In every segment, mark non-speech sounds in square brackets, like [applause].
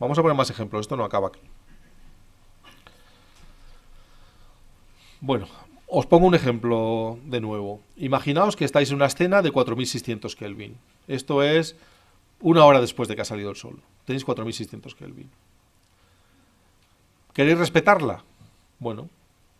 Vamos a poner más ejemplos, esto no acaba aquí. Bueno, os pongo un ejemplo de nuevo. Imaginaos que estáis en una escena de 4600 Kelvin. Esto es una hora después de que ha salido el sol. Tenéis 4600 Kelvin. ¿Queréis respetarla? Bueno,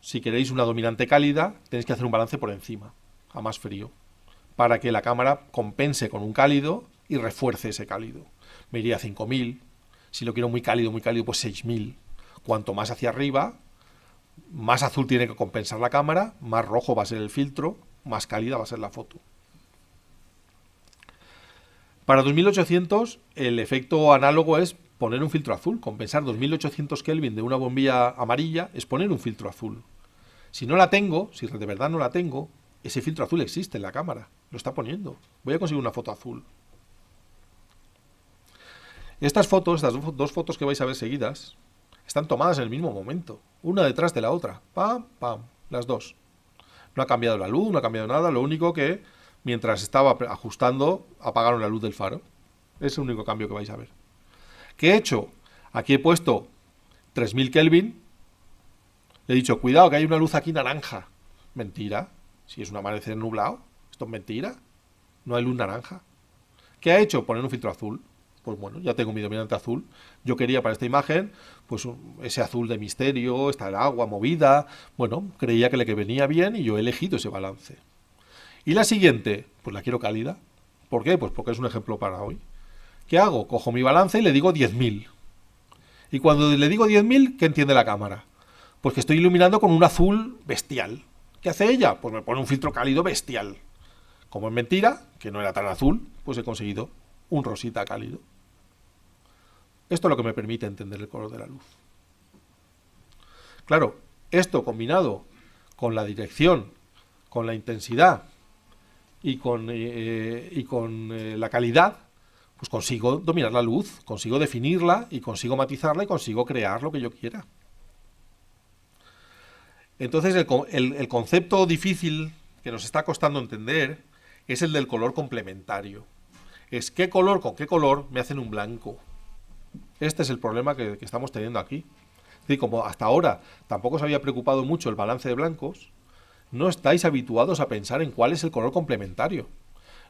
si queréis una dominante cálida, tenéis que hacer un balance por encima, a más frío, para que la cámara compense con un cálido y refuerce ese cálido. Me iría a 5000, si lo quiero muy cálido, muy cálido, pues 6000. Cuanto más hacia arriba, más azul tiene que compensar la cámara, más rojo va a ser el filtro, más cálida va a ser la foto. Para 2800 el efecto análogo es poner un filtro azul. Compensar 2800 Kelvin de una bombilla amarilla es poner un filtro azul. Si no la tengo, si de verdad no la tengo, ese filtro azul existe en la cámara. Lo está poniendo. Voy a conseguir una foto azul. Estas fotos, estas dos fotos que vais a ver seguidas, están tomadas en el mismo momento, una detrás de la otra. Pam, pam, las dos. No ha cambiado la luz, no ha cambiado nada, lo único que mientras estaba ajustando, apagaron la luz del faro. Es el único cambio que vais a ver. ¿Qué he hecho? Aquí he puesto 3000 Kelvin. Le he dicho, cuidado, que hay una luz aquí naranja. Mentira. Si es un amanecer nublado, esto es mentira. No hay luz naranja. ¿Qué ha hecho? Poner un filtro azul pues bueno, ya tengo mi dominante azul. Yo quería para esta imagen, pues ese azul de misterio, estar agua movida. Bueno, creía que le venía bien y yo he elegido ese balance. Y la siguiente, pues la quiero cálida. ¿Por qué? Pues porque es un ejemplo para hoy. ¿Qué hago? Cojo mi balance y le digo 10.000. Y cuando le digo 10.000, ¿qué entiende la cámara? Pues que estoy iluminando con un azul bestial. ¿Qué hace ella? Pues me pone un filtro cálido bestial. Como es mentira, que no era tan azul, pues he conseguido un rosita cálido. Esto es lo que me permite entender el color de la luz. Claro, esto combinado con la dirección, con la intensidad y con, eh, eh, la calidad, pues consigo dominar la luz, consigo definirla y consigo matizarla y consigo crear lo que yo quiera. Entonces el, el concepto difícil que nos está costando entender es el del color complementario. Es qué color con qué color me hacen un blanco. Este es el problema que, estamos teniendo aquí. Es como hasta ahora tampoco os había preocupado mucho el balance de blancos, no estáis habituados a pensar en cuál es el color complementario.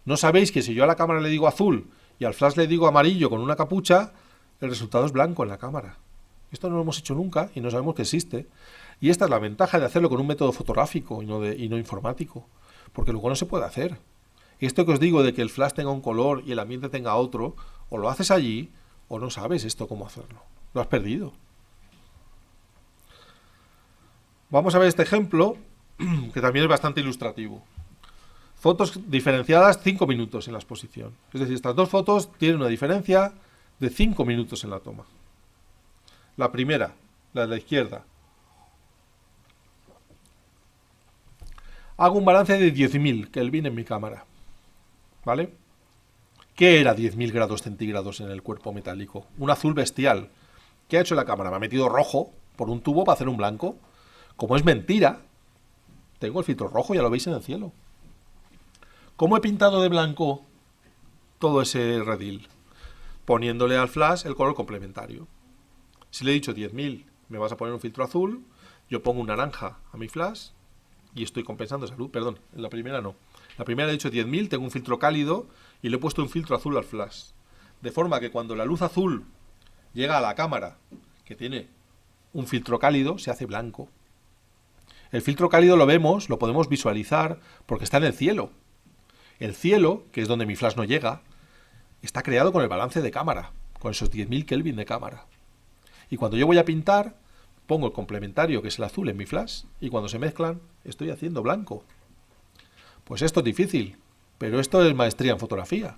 No sabéis que si yo a la cámara le digo azul y al flash le digo amarillo con una capucha, el resultado es blanco en la cámara. Esto no lo hemos hecho nunca y no sabemos que existe. Y esta es la ventaja de hacerlo con un método fotográfico y no, de, no informático, porque luego no se puede hacer. esto que os digo de que el flash tenga un color y el ambiente tenga otro, o lo haces allí o no sabes esto cómo hacerlo. Lo has perdido. Vamos a ver este ejemplo, [clears throat] que también es bastante ilustrativo. Fotos diferenciadas 5 minutos en la exposición. Es decir, estas dos fotos tienen una diferencia de 5 minutos en la toma. La primera, la de la izquierda. Hago un balance de 10.000 que el en mi cámara. ¿Vale? ¿Qué era 10.000 grados centígrados en el cuerpo metálico? Un azul bestial. ¿Qué ha hecho la cámara? Me ha metido rojo por un tubo para hacer un blanco. Como es mentira, tengo el filtro rojo, ya lo veis en el cielo. ¿Cómo he pintado de blanco todo ese redil? Poniéndole al flash el color complementario. Si le he dicho 10.000, me vas a poner un filtro azul, yo pongo un naranja a mi flash y estoy compensando esa luz, perdón, en la primera no. La primera he dicho 10.000, tengo un filtro cálido y le he puesto un filtro azul al flash. De forma que cuando la luz azul llega a la cámara, que tiene un filtro cálido, se hace blanco. El filtro cálido lo vemos, lo podemos visualizar, porque está en el cielo. El cielo, que es donde mi flash no llega, está creado con el balance de cámara, con esos 10.000 Kelvin de cámara. Y cuando yo voy a pintar, pongo el complementario, que es el azul, en mi flash, y cuando se mezclan, estoy haciendo blanco. Pues esto es difícil, pero esto es maestría en fotografía.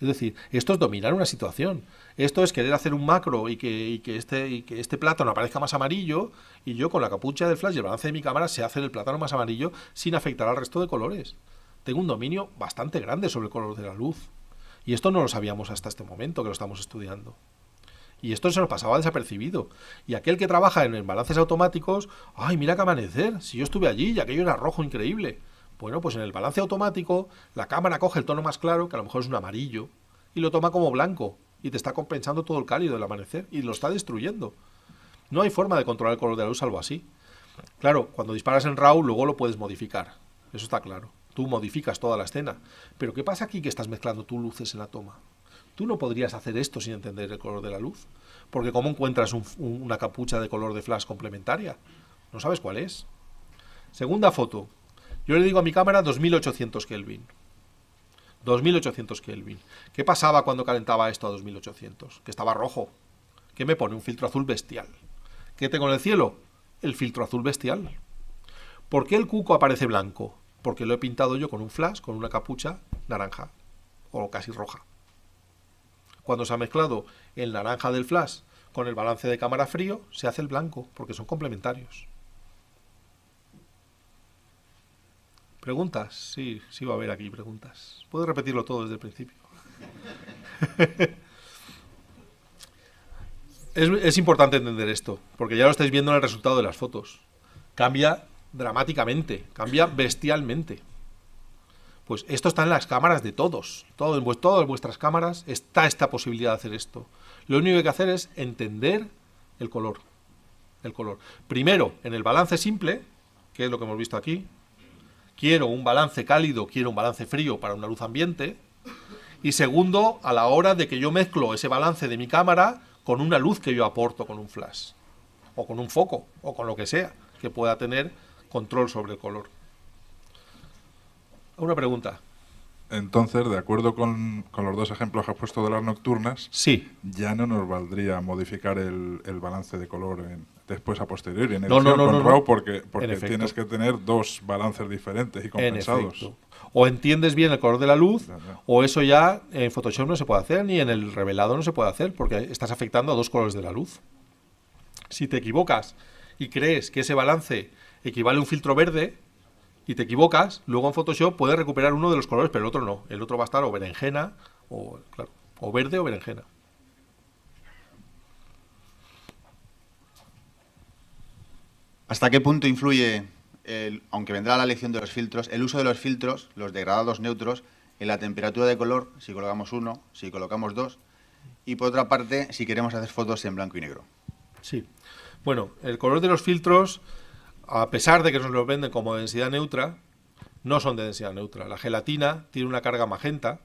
Es decir, esto es dominar una situación. Esto es querer hacer un macro y que, que este, este plátano aparezca más amarillo y yo con la capucha del flash y el balance de mi cámara se hace el plátano más amarillo sin afectar al resto de colores. Tengo un dominio bastante grande sobre el color de la luz. Y esto no lo sabíamos hasta este momento que lo estamos estudiando. Y esto se nos pasaba desapercibido. Y aquel que trabaja en balances automáticos, ay, mira que amanecer, si yo estuve allí y aquello era rojo increíble. Bueno, pues en el balance automático la cámara coge el tono más claro, que a lo mejor es un amarillo, y lo toma como blanco, y te está compensando todo el cálido del amanecer, y lo está destruyendo. No hay forma de controlar el color de la luz algo así. Claro, cuando disparas en RAW luego lo puedes modificar, eso está claro. Tú modificas toda la escena. Pero ¿qué pasa aquí que estás mezclando tus luces en la toma? Tú no podrías hacer esto sin entender el color de la luz, porque ¿cómo encuentras una capucha de color de flash complementaria? No sabes cuál es. Segunda foto, yo le digo a mi cámara 2800 Kelvin. 2800 Kelvin. ¿Qué pasaba cuando calentaba esto a 2800? Que estaba rojo. ¿Qué me pone? Un filtro azul bestial. ¿Qué tengo en el cielo? El filtro azul bestial. ¿Por qué el cuco aparece blanco? Porque lo he pintado yo con un flash, con una capucha naranja o casi roja. Cuando se ha mezclado el naranja del flash con el balance de cámara frío, se hace el blanco, porque son complementarios. Preguntas, sí, sí va a haber aquí preguntas. Puedo repetirlo todo desde el principio. [laughs] es, importante entender esto, porque ya lo estáis viendo en el resultado de las fotos. Cambia dramáticamente, cambia bestialmente. Pues esto está en las cámaras de todos. Todo, en todas vuestras cámaras está esta posibilidad de hacer esto. Lo único que hay que hacer es entender el color. El color. Primero, en el balance simple, que es lo que hemos visto aquí, Quiero un balance cálido, quiero un balance frío para una luz ambiente. Y segundo, a la hora de que yo mezclo ese balance de mi cámara con una luz que yo aporto con un flash, o con un foco, o con lo que sea, que pueda tener control sobre el color. Una pregunta. Entonces, de acuerdo con, los dos ejemplos que has puesto de las nocturnas, sí. ya no nos valdría modificar el, el balance de color en, después a posteriori, en el no, porque, tienes que tener dos balances diferentes y compensados. o entiendes bien el color de la luz, o eso ya en Photoshop no se puede hacer, ni en el revelado no se puede hacer, porque estás afectando a dos colores de la luz. Si te equivocas y crees que ese balance equivale a un filtro verde y te equivocas, luego en Photoshop puedes recuperar uno de los colores, pero el otro no. El otro va a estar o berenjena, o, claro, o verde o berenjena. ¿Hasta qué punto influye, aunque vendrá la lección de los filtros, el uso de los filtros, los degradados neutros, en la temperatura de color, si colocamos uno, si colocamos dos, y por otra parte, si queremos hacer fotos en blanco y negro? Sí. Bueno, el color de los filtros, a pesar de que nos los venden como densidad neutra, no son de densidad neutra. La gelatina tiene una carga magenta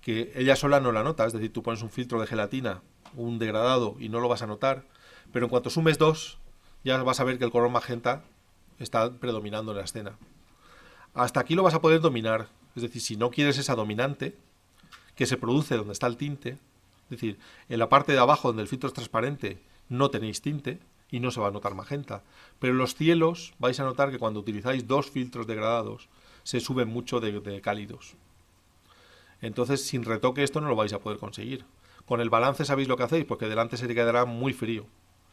que ella sola no la nota, es decir, tú pones un filtro de gelatina, un degradado, y no lo vas a notar, pero en cuanto sumes dos, ya vas a ver que el color magenta está predominando en la escena. Hasta aquí lo vas a poder dominar. Es decir, si no quieres esa dominante que se produce donde está el tinte, es decir, en la parte de abajo donde el filtro es transparente no tenéis tinte y no se va a notar magenta. Pero en los cielos vais a notar que cuando utilizáis dos filtros degradados se suben mucho de, cálidos. Entonces, sin retoque esto no lo vais a poder conseguir. Con el balance sabéis lo que hacéis, porque pues delante se te quedará muy frío.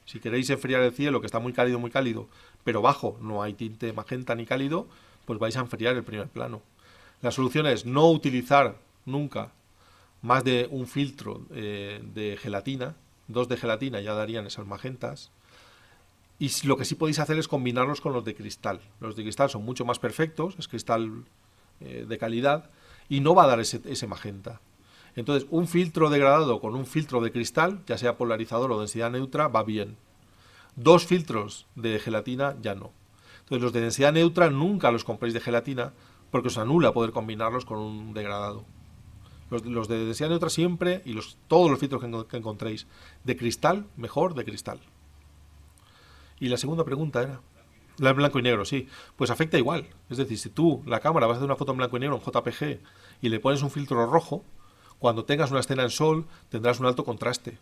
Si queréis enfriar el cielo, que está muy cálido, muy cálido, pero bajo no hay tinte magenta ni cálido, pues vais a enfriar el primer plano. La solución es no utilizar nunca más de un filtro eh, de gelatina, dos de gelatina ya darían esas magentas, y lo que sí podéis hacer es combinarlos con los de cristal. Los de cristal son mucho más perfectos, es cristal eh, de calidad, y no va a dar ese, ese magenta. Entonces, un filtro degradado con un filtro de cristal, ya sea polarizador o densidad neutra, va bien. Dos filtros de gelatina ya no. Entonces los de densidad neutra nunca los compréis de gelatina porque os anula poder combinarlos con un degradado. Los, de densidad neutra siempre y los, todos los filtros que, encontréis de cristal, mejor de cristal. Y la segunda pregunta era... La en blanco y negro, sí. Pues afecta igual. Es decir, si tú, la cámara, vas a hacer una foto en blanco y negro, en JPG, y le pones un filtro rojo, cuando tengas una escena en sol, tendrás un alto contraste.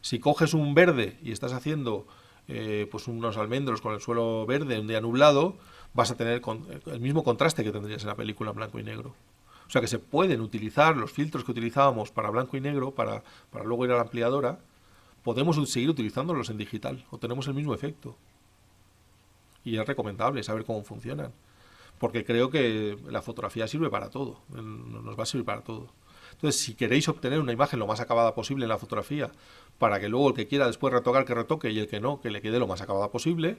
Si coges un verde y estás haciendo eh, pues unos almendros con el suelo verde un día nublado, vas a tener el mismo contraste que tendrías en la película blanco y negro. O sea que se pueden utilizar los filtros que utilizábamos para blanco y negro, para, para luego ir a la ampliadora, podemos seguir utilizándolos en digital, o tenemos el mismo efecto. Y es recomendable saber cómo funcionan, porque creo que la fotografía sirve para todo, nos va a servir para todo. Entonces, si queréis obtener una imagen lo más acabada posible en la fotografía, para que luego el que quiera después retocar, que retoque, y el que no, que le quede lo más acabada posible,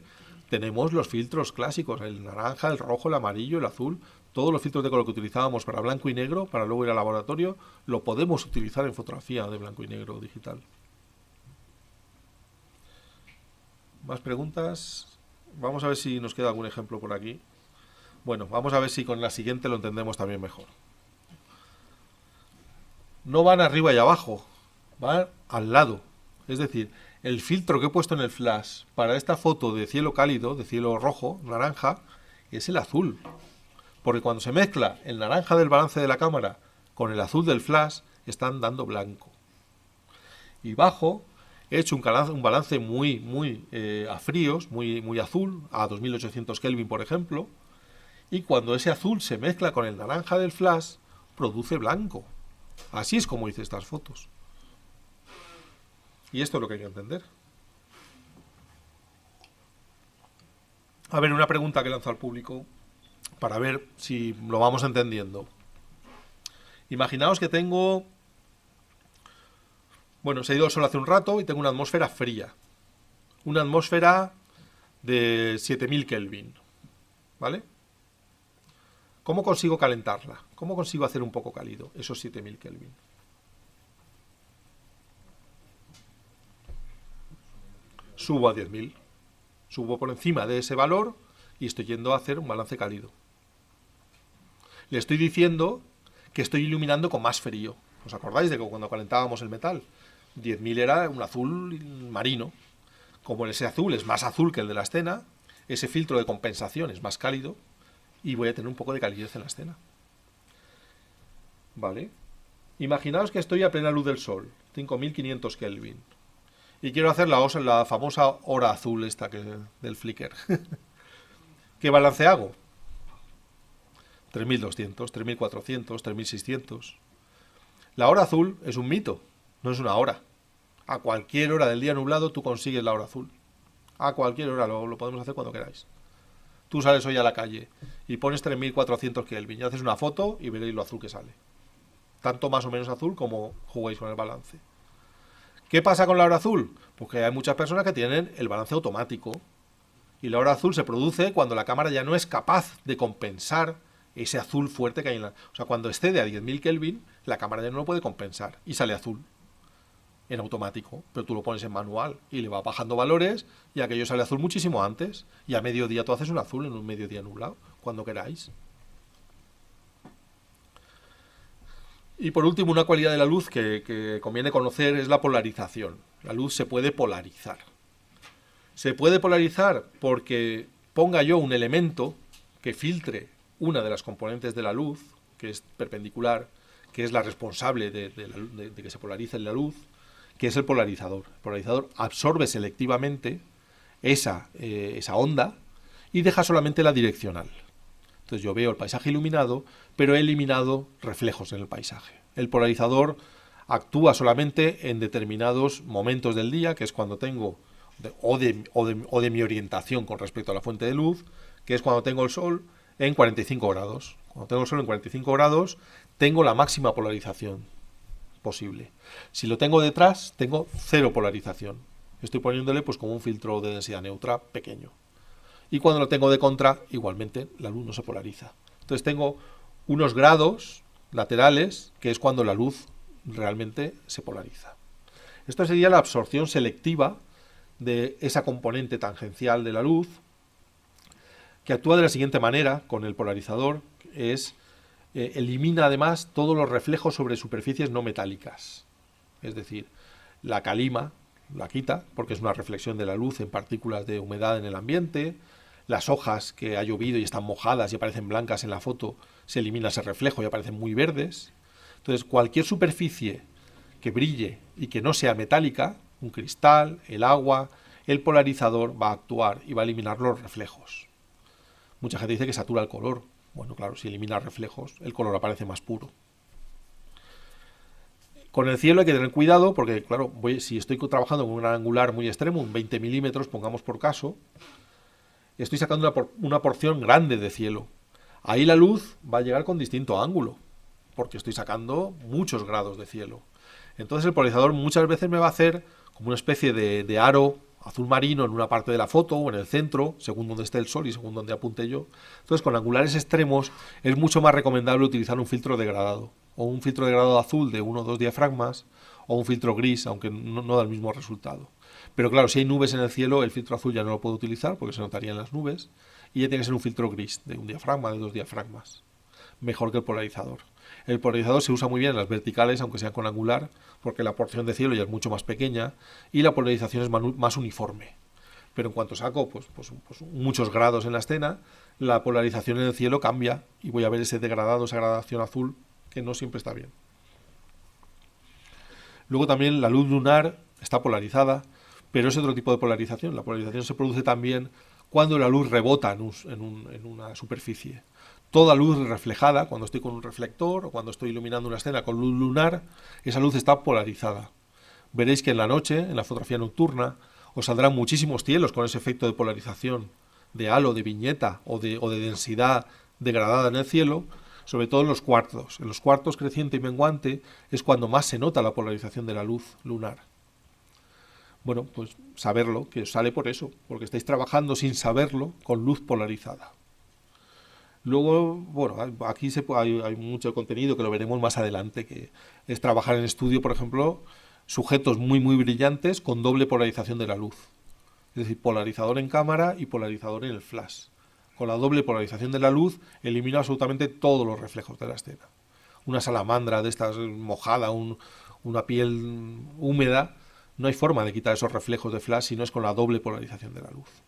tenemos los filtros clásicos, el naranja, el rojo, el amarillo, el azul, todos los filtros de color que utilizábamos para blanco y negro, para luego ir al laboratorio, lo podemos utilizar en fotografía de blanco y negro digital. ¿Más preguntas? Vamos a ver si nos queda algún ejemplo por aquí. Bueno, vamos a ver si con la siguiente lo entendemos también mejor no van arriba y abajo, van al lado. Es decir, el filtro que he puesto en el flash para esta foto de cielo cálido, de cielo rojo, naranja, es el azul. Porque cuando se mezcla el naranja del balance de la cámara con el azul del flash, están dando blanco. Y bajo he hecho un, balance muy, muy eh, a fríos, muy, muy azul, a 2800 Kelvin, por ejemplo. Y cuando ese azul se mezcla con el naranja del flash, produce blanco. Así es como hice estas fotos. Y esto es lo que hay que entender. A ver, una pregunta que lanzo al público para ver si lo vamos entendiendo. Imaginaos que tengo... Bueno, se ha ido el sol hace un rato y tengo una atmósfera fría. Una atmósfera de 7000 Kelvin. ¿Vale? ¿Cómo consigo calentarla? ¿Cómo consigo hacer un poco cálido esos 7000 Kelvin? Subo a 10.000. Subo por encima de ese valor y estoy yendo a hacer un balance cálido. Le estoy diciendo que estoy iluminando con más frío. ¿Os acordáis de que cuando calentábamos el metal? 10.000 era un azul marino. Como ese azul es más azul que el de la escena, ese filtro de compensación es más cálido, y voy a tener un poco de calidez en la escena. ¿Vale? Imaginaos que estoy a plena luz del sol, 5500 Kelvin, y quiero hacer la, en la famosa hora azul esta que, del flicker. [laughs] ¿Qué balance hago? 3200, 3400, 3600. La hora azul es un mito, no es una hora. A cualquier hora del día nublado tú consigues la hora azul. A cualquier hora, lo podemos hacer cuando queráis. Tú sales hoy a la calle y pones 3400 Kelvin y haces una foto y veréis lo azul que sale. Tanto más o menos azul como jugáis con el balance. ¿Qué pasa con la hora azul? Pues que hay muchas personas que tienen el balance automático. Y la hora azul se produce cuando la cámara ya no es capaz de compensar ese azul fuerte que hay en la... O sea, cuando excede a 10.000 Kelvin, la cámara ya no lo puede compensar y sale azul en automático, pero tú lo pones en manual y le va bajando valores y aquello sale azul muchísimo antes. Y a mediodía tú haces un azul en un mediodía nublado, cuando queráis. Y por último, una cualidad de la luz que, conviene conocer es la polarización. La luz se puede polarizar. Se puede polarizar porque ponga yo un elemento que filtre una de las componentes de la luz, que es perpendicular, que es la responsable de, de que se polarice la luz, que es el polarizador. El polarizador absorbe selectivamente esa, eh, esa onda y deja solamente la direccional. Entonces yo veo el paisaje iluminado, pero he eliminado reflejos en el paisaje. El polarizador actúa solamente en determinados momentos del día, que es cuando tengo, o, de, o, de, o de mi orientación con respecto a la fuente de luz, que es cuando tengo el sol en 45 grados. Cuando tengo el sol en 45 grados, tengo la máxima polarización posible. Si lo tengo detrás, tengo cero polarización. Estoy poniéndole pues como un filtro de densidad neutra pequeño. Y cuando lo tengo de contra, igualmente la luz no se polariza. Entonces tengo unos grados laterales, que es cuando la luz realmente se polariza. Esto sería la absorción selectiva de esa componente tangencial de la luz, que actúa de la siguiente manera con el polarizador, es eh, elimina además todos los reflejos sobre superficies no metálicas. Es decir, la calima la quita porque es una reflexión de la luz en partículas de humedad en el ambiente. Las hojas que ha llovido y están mojadas y aparecen blancas en la foto, se elimina ese reflejo y aparecen muy verdes. Entonces, cualquier superficie que brille y que no sea metálica, un cristal, el agua, el polarizador va a actuar y va a eliminar los reflejos. Mucha gente dice que satura el color, bueno, claro, si elimina reflejos, el color aparece más puro. Con el cielo hay que tener cuidado porque, claro, si estoy trabajando con un angular muy extremo, un 20 milímetros, pongamos por caso, estoy sacando una, porción grande de cielo. Ahí la luz va a llegar con distinto ángulo, porque estoy sacando muchos grados de cielo. Entonces el polarizador muchas veces me va a hacer como una especie de aro azul marino en una parte de la foto o en el centro, según donde esté el sol y según donde apunte yo. Entonces, con angulares extremos es mucho más recomendable utilizar un filtro degradado, o un filtro degradado azul de uno o dos diafragmas, o un filtro gris, aunque no, da el mismo resultado. Pero claro, si hay nubes en el cielo, el filtro azul ya no lo puedo utilizar porque se notarían las nubes, y ya tiene que ser un filtro gris, de un diafragma, de dos diafragmas, mejor que el polarizador. El polarizador se usa muy bien en las verticales, aunque sea con angular, porque la porción de cielo ya es mucho más pequeña y la polarización es más uniforme. Pero en cuanto saco pues, pues, pues, muchos grados en la escena, la polarización en el cielo cambia y voy a ver ese degradado, esa gradación azul que no siempre está bien. Luego también la luz lunar está polarizada, pero es otro tipo de polarización. La polarización se produce también cuando la luz rebota en una superficie toda luz reflejada, cuando estoy con un reflector o cuando estoy iluminando una escena con luz lunar, esa luz está polarizada. Veréis que en la noche, en la fotografía nocturna, os saldrán muchísimos cielos con ese efecto de polarización, de halo, de viñeta o de, densidad degradada en el cielo, sobre todo en los cuartos. En los cuartos creciente y menguante es cuando más se nota la polarización de la luz lunar. Bueno, pues saberlo, que os sale por eso, porque estáis trabajando sin saberlo con luz polarizada. Luego, bueno, aquí se, hay, mucho contenido que lo veremos más adelante, que es trabajar en estudio, por ejemplo, sujetos muy, muy brillantes con doble polarización de la luz. Es decir, polarizador en cámara y polarizador en el flash. Con la doble polarización de la luz elimino absolutamente todos los reflejos de la escena. Una salamandra de estas mojada, una piel húmeda, no hay forma de quitar esos reflejos de flash si no es con la doble polarización de la luz.